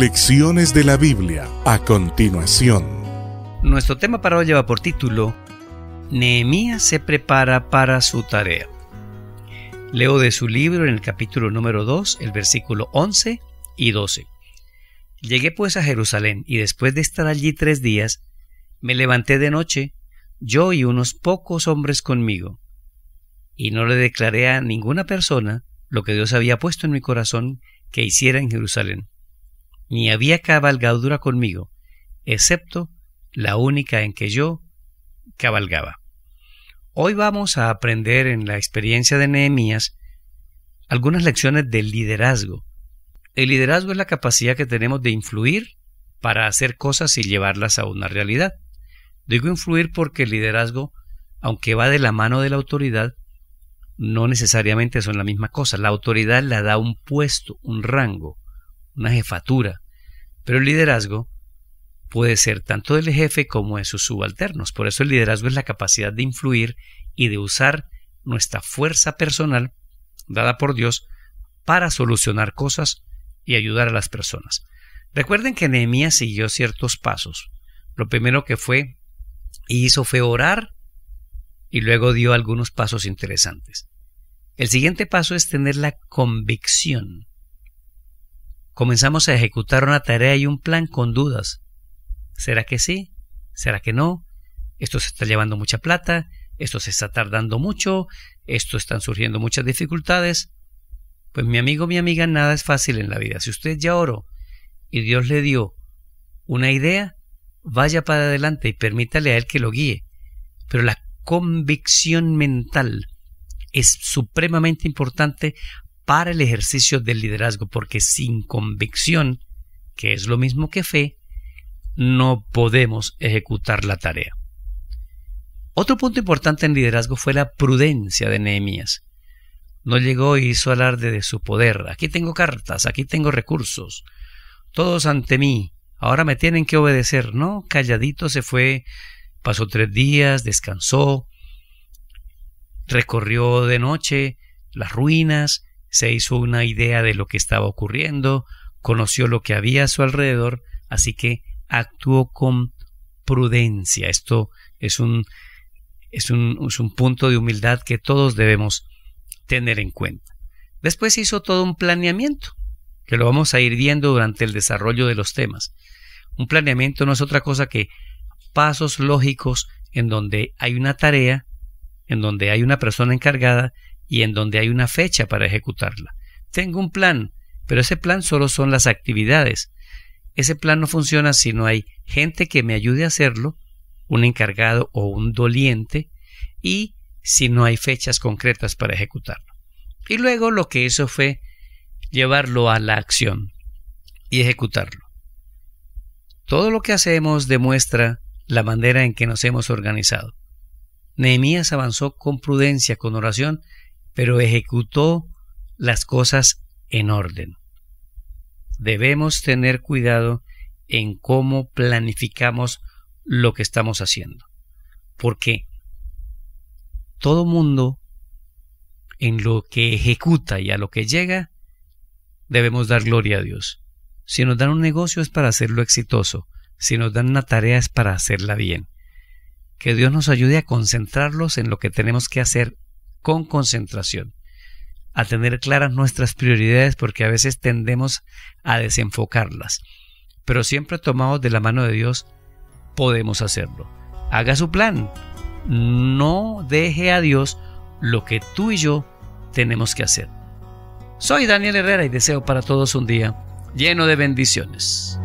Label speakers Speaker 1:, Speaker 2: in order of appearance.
Speaker 1: Lecciones de la Biblia a continuación. Nuestro tema para hoy lleva por título Nehemías se prepara para su tarea. Leo de su libro en el capítulo número 2, el versículo 11 y 12. Llegué pues a Jerusalén y después de estar allí tres días, me levanté de noche, yo y unos pocos hombres conmigo, y no le declaré a ninguna persona lo que Dios había puesto en mi corazón que hiciera en Jerusalén ni había cabalgadura conmigo, excepto la única en que yo cabalgaba. Hoy vamos a aprender en la experiencia de Nehemías algunas lecciones del liderazgo. El liderazgo es la capacidad que tenemos de influir para hacer cosas y llevarlas a una realidad. Digo influir porque el liderazgo, aunque va de la mano de la autoridad, no necesariamente son la misma cosa. La autoridad la da un puesto, un rango una jefatura, pero el liderazgo puede ser tanto del jefe como de sus subalternos. Por eso el liderazgo es la capacidad de influir y de usar nuestra fuerza personal dada por Dios para solucionar cosas y ayudar a las personas. Recuerden que Nehemías siguió ciertos pasos. Lo primero que fue y hizo fue orar y luego dio algunos pasos interesantes. El siguiente paso es tener la convicción comenzamos a ejecutar una tarea y un plan con dudas. ¿Será que sí? ¿Será que no? Esto se está llevando mucha plata, esto se está tardando mucho, esto están surgiendo muchas dificultades. Pues mi amigo, mi amiga, nada es fácil en la vida. Si usted ya oró y Dios le dio una idea, vaya para adelante y permítale a Él que lo guíe. Pero la convicción mental es supremamente importante para el ejercicio del liderazgo, porque sin convicción, que es lo mismo que fe, no podemos ejecutar la tarea. Otro punto importante en liderazgo fue la prudencia de Nehemías. No llegó y hizo alarde de su poder. Aquí tengo cartas, aquí tengo recursos. Todos ante mí. Ahora me tienen que obedecer. No, calladito se fue. Pasó tres días, descansó. Recorrió de noche las ruinas se hizo una idea de lo que estaba ocurriendo, conoció lo que había a su alrededor, así que actuó con prudencia. Esto es un, un, punto de humildad que todos debemos tener en cuenta. Después hizo todo un planeamiento, que lo vamos a ir viendo durante el desarrollo de los temas. Un planeamiento no es otra cosa que pasos lógicos en donde hay una tarea, en donde hay una persona encargada y en donde hay una fecha para ejecutarla. Tengo un plan, pero ese plan solo son las actividades. Ese plan no funciona si no hay gente que me ayude a hacerlo, un encargado o un doliente, y si no hay fechas concretas para ejecutarlo. Y luego lo que hizo fue llevarlo a la acción y ejecutarlo. Todo lo que hacemos demuestra la manera en que nos hemos organizado. Nehemías avanzó con prudencia, con oración pero ejecutó las cosas en orden. Debemos tener cuidado en cómo planificamos lo que estamos haciendo, porque todo mundo en lo que ejecuta y a lo que llega, debemos dar gloria a Dios. Si nos dan un negocio es para hacerlo exitoso, si nos dan una tarea es para hacerla bien. Que Dios nos ayude a concentrarnos en lo que tenemos que hacer con concentración, a tener claras nuestras prioridades porque a veces tendemos a desenfocarlas. Pero siempre tomados de la mano de Dios podemos hacerlo. Haga su plan. No deje a Dios lo que tú y yo tenemos que hacer. Soy Daniel Herrera y deseo para todos un día lleno de bendiciones.